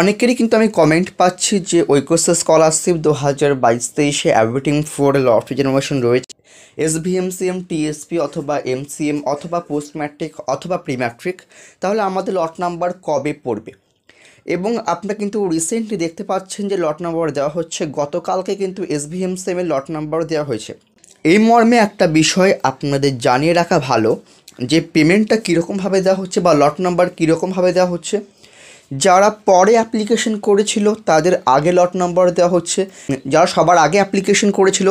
অনেকেরই কিন্তু আমি কমেন্ট পাচ্ছি যে ঐকস স্কলারশিপ দু হাজার বাইশ তেইশে advertising for law of generation রয়েছে এস ভিএমসিএম টিএসপি অথবা এমসিএম অথবা পোস্ট ম্যাট্রিক অথবা প্রি ম্যাট্রিক তাহলে আমাদের লট নাম্বার কবে পড়বে এবং আপনারা কিন্তু রিসেন্টলি দেখতে পাচ্ছেন যে লট নাম্বার দেওয়া হচ্ছে গতকালকে কিন্তু এস ভিএমসিএমের লট নাম্বার দেওয়া হয়েছে এই মর্মে একটা বিষয় আপনাদের জানিয়ে রাখা ভালো যে পেমেন্টটা কীরকমভাবে দেওয়া হচ্ছে বা লট নাম্বার কীরকমভাবে দেওয়া হচ্ছে যারা পরে অ্যাপ্লিকেশন করেছিল তাদের আগে লট নাম্বার দেওয়া হচ্ছে যারা সবার আগে অ্যাপ্লিকেশন করেছিল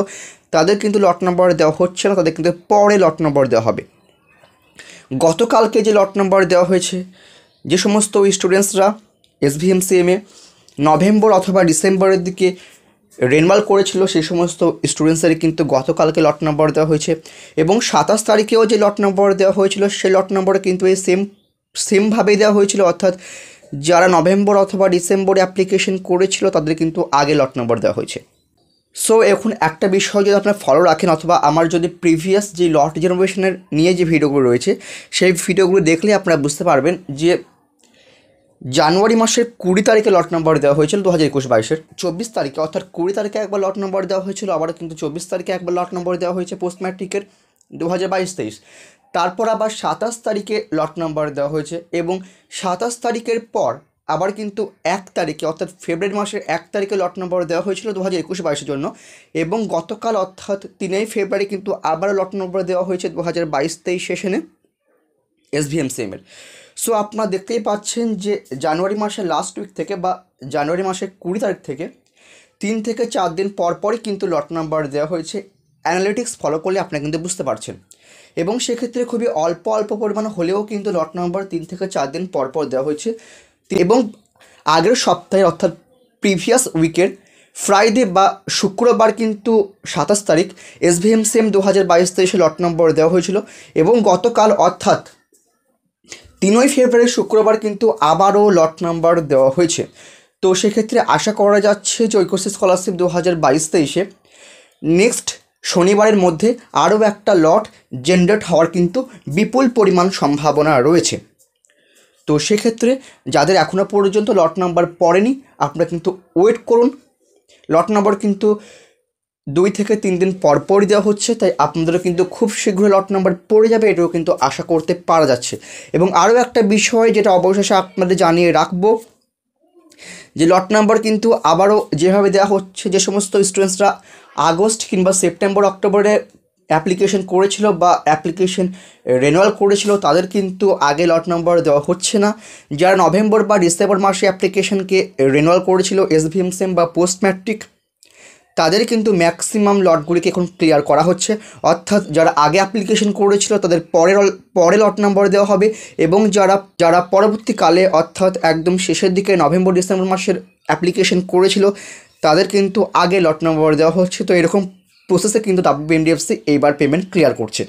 তাদের কিন্তু লট নাম্বার দেওয়া হচ্ছে না তাদের কিন্তু পরে লট নাম্বার দেওয়া হবে গতকালকে যে লট নাম্বার দেওয়া হয়েছে যে সমস্ত স্টুডেন্টসরা এসভিএমসিএমে নভেম্বর অথবা ডিসেম্বরের দিকে রেনমাল করেছিল সেই সমস্ত স্টুডেন্টসের কিন্তু গতকালকে লট নম্বর দেওয়া হয়েছে এবং সাতাশ তারিখেও যে লট নম্বর দেওয়া হয়েছিল সেই লট নম্বরে কিন্তু এই সেম সেমভাবেই দেওয়া হয়েছিল অর্থাৎ যারা নভেম্বর অথবা ডিসেম্বরে অ্যাপ্লিকেশন করেছিল তাদের কিন্তু আগে লট নম্বর দেওয়া হয়েছে সো এখন একটা বিষয় যদি আপনার ফলো রাখেন অথবা আমার যদি প্রিভিয়াস যে লট জেনারেশনের নিয়ে যে ভিডিওগুলো রয়েছে সেই ভিডিওগুলো দেখলে আপনারা বুঝতে পারবেন যে জানুয়ারি মাসের কুড়ি তারিখে লট নম্বর দেওয়া হয়েছিল দু হাজার একুশ বাইশের চব্বিশ তারিখে অর্থাৎ কুড়ি তারিখে একবার লট নম্বর দেওয়া হয়েছিল আবার কিন্তু চব্বিশ তারিখে একবার লট নম্বর দেওয়া হয়েছে পোস্ট ম্যাট্রিকের দু হাজার বাইশ তেইশ তারপর আবার সাতাশ তারিখে লট নাম্বার দেওয়া হয়েছে এবং সাতাশ তারিখের পর আবার কিন্তু এক তারিখে অর্থাৎ ফেব্রুয়ারি মাসের এক তারিখে লট নম্বর দেওয়া হয়েছিল দু হাজার একুশ বাইশের জন্য এবং গতকাল অর্থাৎ তিনই ফেব্রুয়ারি কিন্তু আবার লট নম্বর দেওয়া হয়েছে দু হাজার বাইশ তেইশ সেশনে এসভিএম সিএমের সো আপনারা দেখতেই পাচ্ছেন যে জানুয়ারি মাসের লাস্ট উইক থেকে বা জানুয়ারি মাসের কুড়ি তারিখ থেকে তিন থেকে চার দিন পর কিন্তু লট নাম্বার দেওয়া হয়েছে অ্যানালিটিক্স ফলো করলে আপনারা কিন্তু বুঝতে পারছেন এবং সেক্ষেত্রে খুবই অল্প অল্প পরিমাণ হলেও কিন্তু লট নম্বর তিন থেকে চার দিন পর পর দেওয়া হয়েছে এবং আগের সপ্তাহে অর্থাৎ প্রিভিয়াস উইকের ফ্রাইডে বা শুক্রবার কিন্তু সাতাশ তারিখ এসভিএম সেম দু হাজার বাইশ তেইশে লট নম্বর দেওয়া হয়েছিল এবং গতকাল অর্থাৎ তিনই ফেব্রুয়ারি শুক্রবার কিন্তু আবারও লট নাম্বার দেওয়া হয়েছে তো সেক্ষেত্রে আশা করা যাচ্ছে যে ঐক্যশ্রী স্কলারশিপ দু হাজার বাইশ তেইশে নেক্সট শনিবারের মধ্যে আরও একটা লট জেনারেট হওয়ার কিন্তু বিপুল পরিমাণ সম্ভাবনা রয়েছে তো সেক্ষেত্রে যাদের এখনও পর্যন্ত লট নাম্বার পড়েনি আপনারা কিন্তু ওয়েট করুন লট নাম্বার কিন্তু দুই থেকে তিন দিন পর পরই দেওয়া হচ্ছে তাই আপনাদেরও কিন্তু খুব শীঘ্রই লট নাম্বার পড়ে যাবে এটাও কিন্তু আশা করতে পারা যাচ্ছে এবং আরও একটা বিষয় যেটা অবশেষে আপনাদের জানিয়ে রাখবো যে লট নাম্বার কিন্তু আবারও যেভাবে দেওয়া হচ্ছে যে সমস্ত স্টুডেন্টসরা আগস্ট কিংবা সেপ্টেম্বর অক্টোবরে অ্যাপ্লিকেশন করেছিল বা অ্যাপ্লিকেশন রেনুয়াল করেছিল তাদের কিন্তু আগে লট নম্বর দেওয়া হচ্ছে না যারা নভেম্বর বা ডিসেম্বর মাসে অ্যাপ্লিকেশনকে রেনুয়াল করেছিল সেম বা পোস্ট ম্যাট্রিক তাদের কিন্তু ম্যাক্সিমাম লটগুলিকে এখন ক্লিয়ার করা হচ্ছে অর্থাৎ যারা আগে অ্যাপ্লিকেশন করেছিল তাদের পরের পরে লট নাম্বার দেওয়া হবে এবং যারা যারা পরবর্তীকালে অর্থাৎ একদম শেষের দিকে নভেম্বর ডিসেম্বর মাসের অ্যাপ্লিকেশন করেছিল তাদের কিন্তু আগে লট নম্বর দেওয়া হচ্ছে তো এরকম প্রসেসে কিন্তু এনডিএফসি এইবার পেমেন্ট ক্লিয়ার করছে